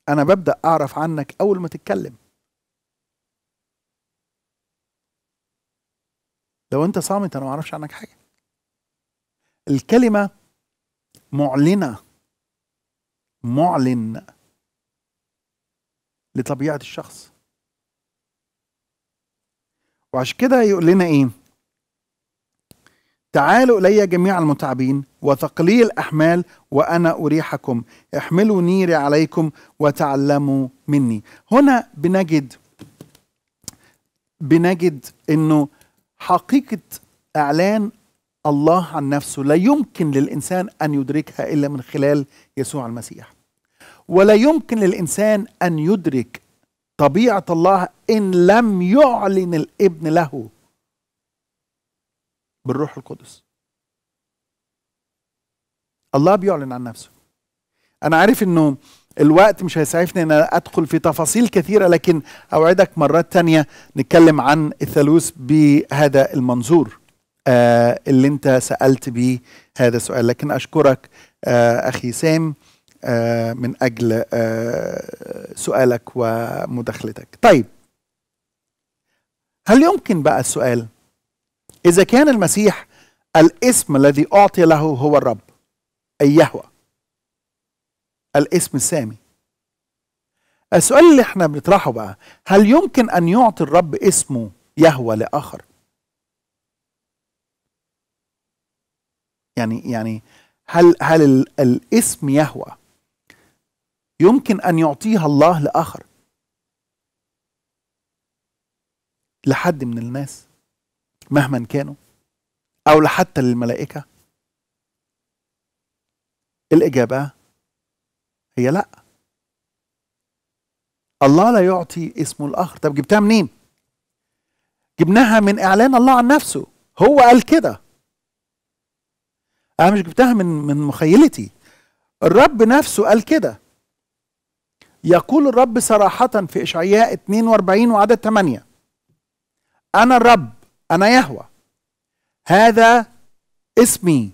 A: انا ببدا اعرف عنك اول ما تتكلم لو انت صامت انا ما اعرفش عنك حاجه الكلمه معلنه معلن لطبيعه الشخص وعشان كده يقول لنا ايه تعالوا الي جميع المتعبين وثقلي الاحمال وانا اريحكم احملوا نيري عليكم وتعلموا مني هنا بنجد بنجد انه حقيقه اعلان الله عن نفسه لا يمكن للانسان ان يدركها الا من خلال يسوع المسيح ولا يمكن للانسان ان يدرك طبيعه الله ان لم يعلن الابن له بالروح القدس الله بيعلن عن نفسه انا عارف انه الوقت مش هيسعفني ان ادخل في تفاصيل كثيره لكن اوعدك مرات تانية نتكلم عن الثالوث بهذا المنظور آه اللي انت سالت بيه هذا السؤال لكن اشكرك آه اخي سام آه، من اجل آه، سؤالك ومداخلتك. طيب هل يمكن بقى السؤال اذا كان المسيح الاسم الذي اعطي له هو الرب اي يهوى الاسم السامي السؤال اللي احنا بنطرحه بقى هل يمكن ان يعطي الرب اسمه يهوى لاخر يعني يعني هل هل الاسم يهوى يمكن أن يعطيها الله لآخر لحد من الناس مهما كانوا أو لحتى للملائكة الإجابة هي لأ الله لا يعطي اسمه الآخر طب جبتها منين؟ جبناها من إعلان الله عن نفسه هو قال كده أنا مش جبتها من من مخيلتي الرب نفسه قال كده يقول الرب صراحة في إشعياء 42 وعدد 8 أنا الرب أنا يهوى هذا اسمي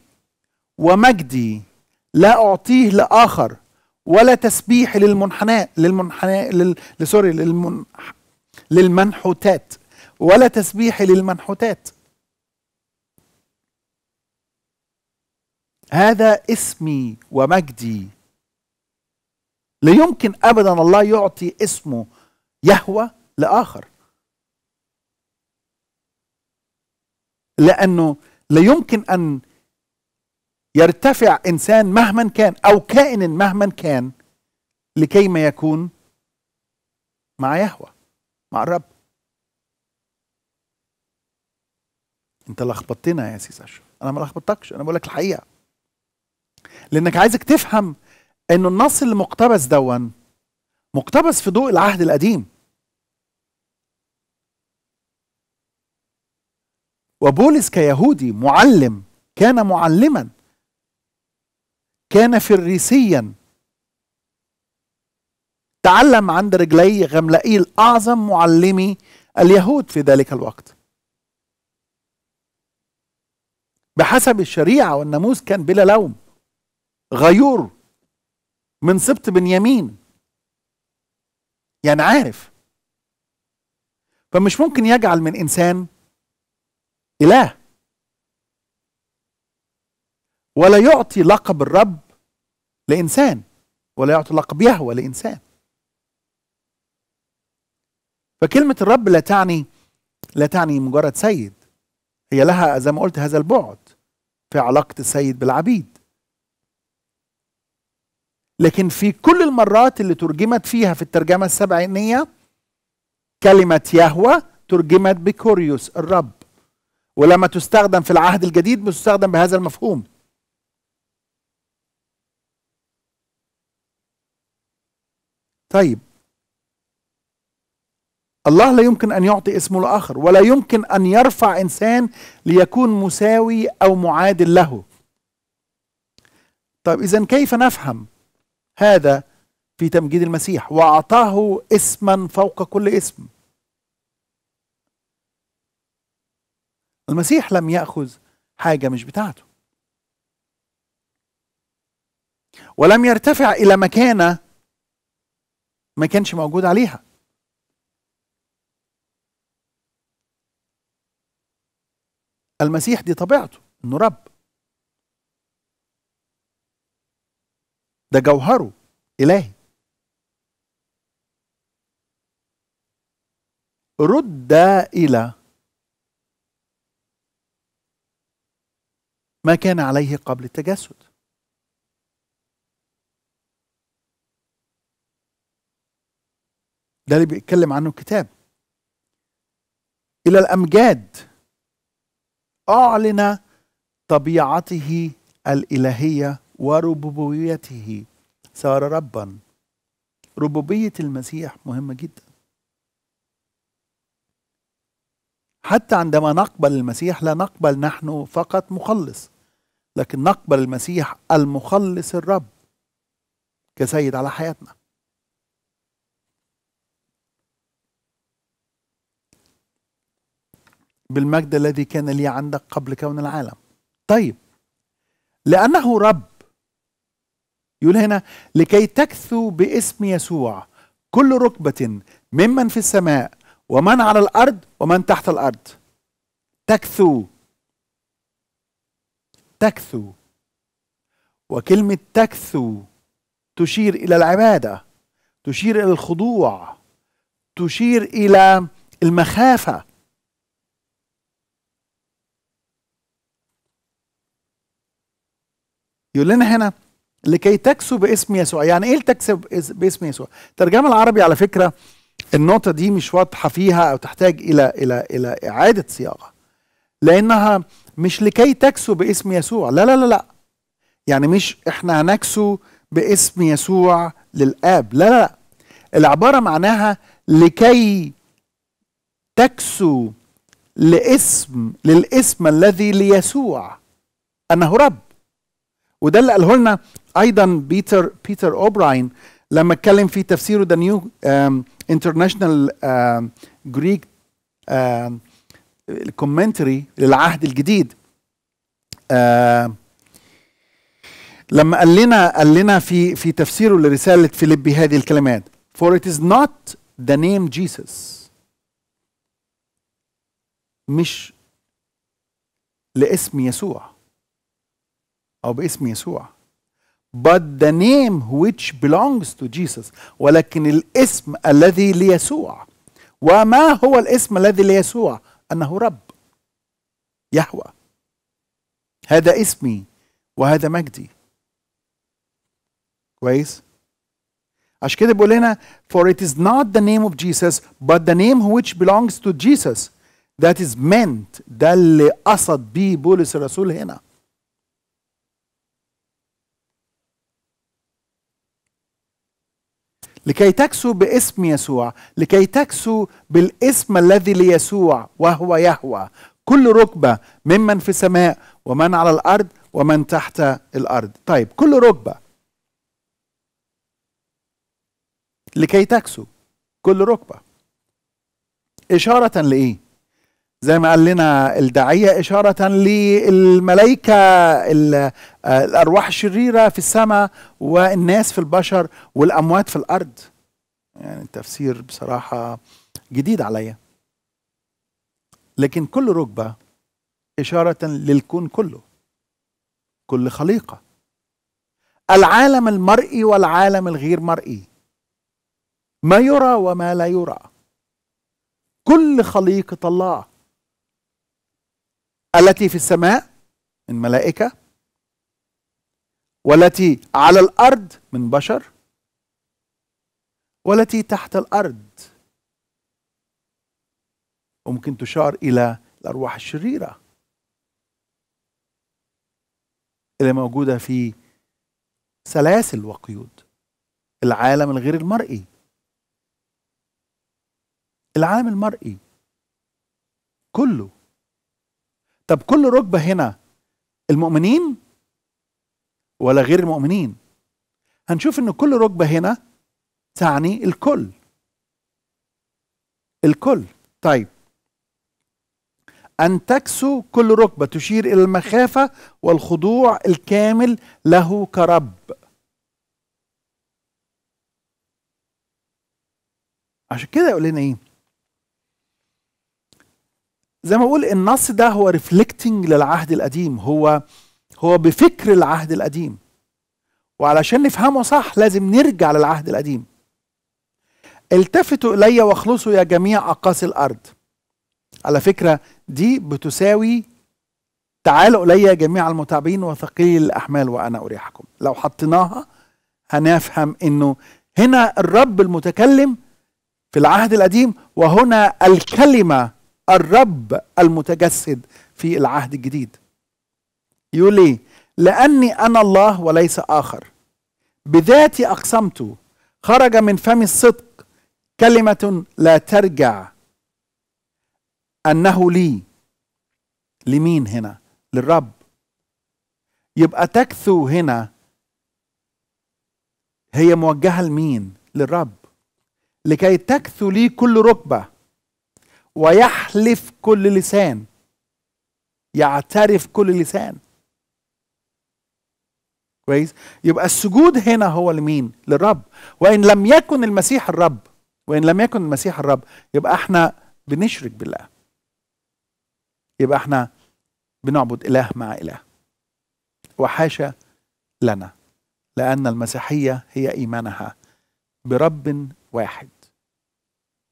A: ومجدي لا أعطيه لآخر ولا تسبيح للمنحناء للمنحناء لل... سوري للمن... للمنحوتات ولا تسبيح للمنحوتات هذا اسمي ومجدي لا يمكن ابدا الله يعطي اسمه يهوى لاخر لانه لا يمكن ان يرتفع انسان مهما كان او كائن مهما كان لكي ما يكون مع يهوى مع الرب انت لخبطتنا يا سيس اشرف انا ما لخبطتكش انا بقول لك الحقيقه لانك عايزك تفهم انه النص اللي مقتبس دون مقتبس في ضوء العهد القديم وبولس كيهودي معلم كان معلما كان فريسيا تعلم عند رجلي غملائيل اعظم معلمي اليهود في ذلك الوقت بحسب الشريعه والناموس كان بلا لوم غيور من سبط بنيامين يعني عارف فمش ممكن يجعل من انسان اله ولا يعطي لقب الرب لانسان ولا يعطي لقب يهوى لانسان فكلمة الرب لا تعني لا تعني مجرد سيد هي لها زي ما قلت هذا البعد في علاقة السيد بالعبيد لكن في كل المرات اللي ترجمت فيها في الترجمة السبعينية كلمة يهوى ترجمت بكوريوس الرب ولما تستخدم في العهد الجديد بتستخدم بهذا المفهوم طيب الله لا يمكن ان يعطي اسمه لاخر ولا يمكن ان يرفع انسان ليكون مساوي او معادل له طيب اذا كيف نفهم هذا في تمجيد المسيح واعطاه اسما فوق كل اسم المسيح لم ياخذ حاجه مش بتاعته ولم يرتفع الى مكانه ما كانش موجود عليها المسيح دي طبيعته انه رب ده جوهره إلهي رد إلى ما كان عليه قبل التجسد ده اللي بيتكلم عنه الكتاب إلى الأمجاد أعلن طبيعته الإلهية وربوبيته صار ربا ربوبية المسيح مهمة جدا حتى عندما نقبل المسيح لا نقبل نحن فقط مخلص لكن نقبل المسيح المخلص الرب كسيد على حياتنا بالمجد الذي كان لي عندك قبل كون العالم طيب لأنه رب يقول هنا لكي تكثوا باسم يسوع كل ركبة ممن في السماء ومن على الأرض ومن تحت الأرض تكثوا تكثوا وكلمة تكثوا تشير إلى العبادة تشير إلى الخضوع تشير إلى المخافة يقول لنا هنا لكي تكسو باسم يسوع يعني ايه تكسب باسم يسوع الترجمه العربي على فكره النقطه دي مش واضحه فيها او تحتاج الى الى الى اعاده صياغه لانها مش لكي تكسو باسم يسوع لا لا لا لا يعني مش احنا هنكسو باسم يسوع للاب لا لا, لا. العباره معناها لكي تكسو لاسم للاسم الذي ليسوع انه رب وده اللي قاله لنا ايضا بيتر بيتر اوبراين لما اتكلم في تفسيره ذا نيو انترناشونال جريك الكومنتري للعهد الجديد لما قال لنا قال لنا في في تفسيره لرساله فيليبي هذه الكلمات for it is not the name Jesus مش لاسم يسوع او باسم يسوع but the name which belongs to Jesus ولكن الاسم الذي ليسوع وما هو الاسم الذي ليسوع أنه رب يهوى هذا اسمي وهذا مجدي كويس عشان كده بيقول لنا for it is not the name of Jesus but the name which belongs to Jesus that is meant ده اللي قصد بيه بولس الرسول هنا لكي تكسو باسم يسوع لكي تكسو بالاسم الذي ليسوع وهو يهوى كل ركبة ممن في السماء ومن على الأرض ومن تحت الأرض طيب كل ركبة لكي تكسو كل ركبة إشارة لإيه زي ما قال لنا الداعية إشارة للملائكة الأرواح الشريرة في السماء والناس في البشر والأموات في الأرض يعني التفسير بصراحة جديد عليا لكن كل ركبة إشارة للكون كله كل خليقة العالم المرئي والعالم الغير مرئي ما يرى وما لا يرى كل خليقة الله التي في السماء من ملائكة والتي على الأرض من بشر والتي تحت الأرض وممكن تشار إلى الأرواح الشريرة اللي موجودة في سلاسل وقيود العالم الغير المرئي العالم المرئي كله طب كل ركبة هنا المؤمنين ولا غير المؤمنين هنشوف ان كل ركبة هنا تعني الكل الكل طيب أن تكسو كل ركبة تشير إلى المخافة والخضوع الكامل له كرب عشان كده يقول لنا ايه زي ما بقول النص ده هو ريفلكتنج للعهد القديم هو هو بفكر العهد القديم وعلشان نفهمه صح لازم نرجع للعهد القديم التفتوا الي واخلصوا يا جميع اقاصي الارض على فكره دي بتساوي تعالوا الي جميع المتعبين وثقيل الاحمال وانا اريحكم لو حطيناها هنفهم انه هنا الرب المتكلم في العهد القديم وهنا الكلمه الرب المتجسد في العهد الجديد يقول لي لاني انا الله وليس اخر بذاتي اقسمت خرج من فم الصدق كلمه لا ترجع انه لي لمين هنا للرب يبقى تكثو هنا هي موجهه لمين للرب لكي تكثو لي كل ركبه ويحلف كل لسان يعترف كل لسان كويس يبقى السجود هنا هو لمين للرب وان لم يكن المسيح الرب وان لم يكن المسيح الرب يبقى احنا بنشرك بالله يبقى احنا بنعبد اله مع اله وحاشا لنا لان المسيحيه هي ايمانها برب واحد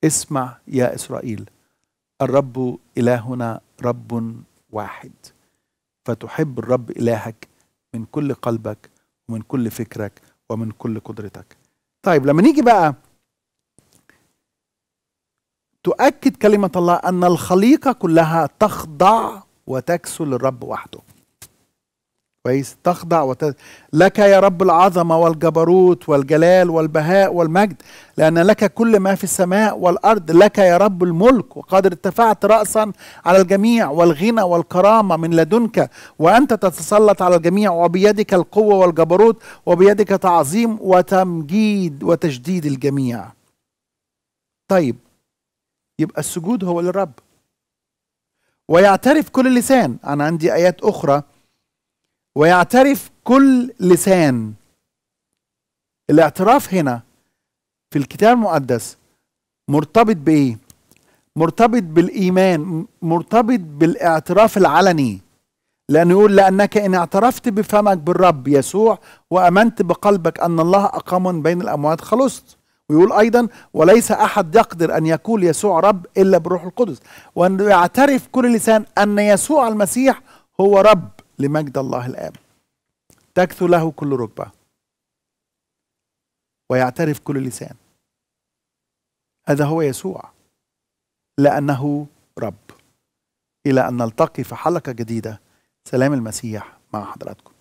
A: اسمع يا اسرائيل الرب إلهنا رب واحد فتحب الرب إلهك من كل قلبك ومن كل فكرك ومن كل قدرتك طيب لما نيجي بقى تؤكد كلمة الله أن الخليقة كلها تخضع وتكسو للرب وحده كويس تخضع وت... لك يا رب العظمة والجبروت والجلال والبهاء والمجد لأن لك كل ما في السماء والأرض لك يا رب الملك وقد ارتفعت رأسا على الجميع والغنى والكرامة من لدنك وأنت تتسلط على الجميع وبيدك القوة والجبروت وبيدك تعظيم وتمجيد وتجديد الجميع طيب يبقى السجود هو للرب ويعترف كل لسان أنا عندي آيات أخرى ويعترف كل لسان الاعتراف هنا في الكتاب المقدس مرتبط بايه مرتبط بالايمان مرتبط بالاعتراف العلني لأنه يقول لأنك إن اعترفت بفمك بالرب يسوع وأمنت بقلبك أن الله أقام بين الأموات خلصت ويقول أيضا وليس أحد يقدر أن يقول يسوع رب إلا بالروح القدس وأن يعترف كل لسان أن يسوع المسيح هو رب لمجد الله الآب تكثو له كل ركبة ويعترف كل لسان هذا هو يسوع لأنه رب إلى أن نلتقي في حلقة جديدة سلام المسيح مع حضراتكم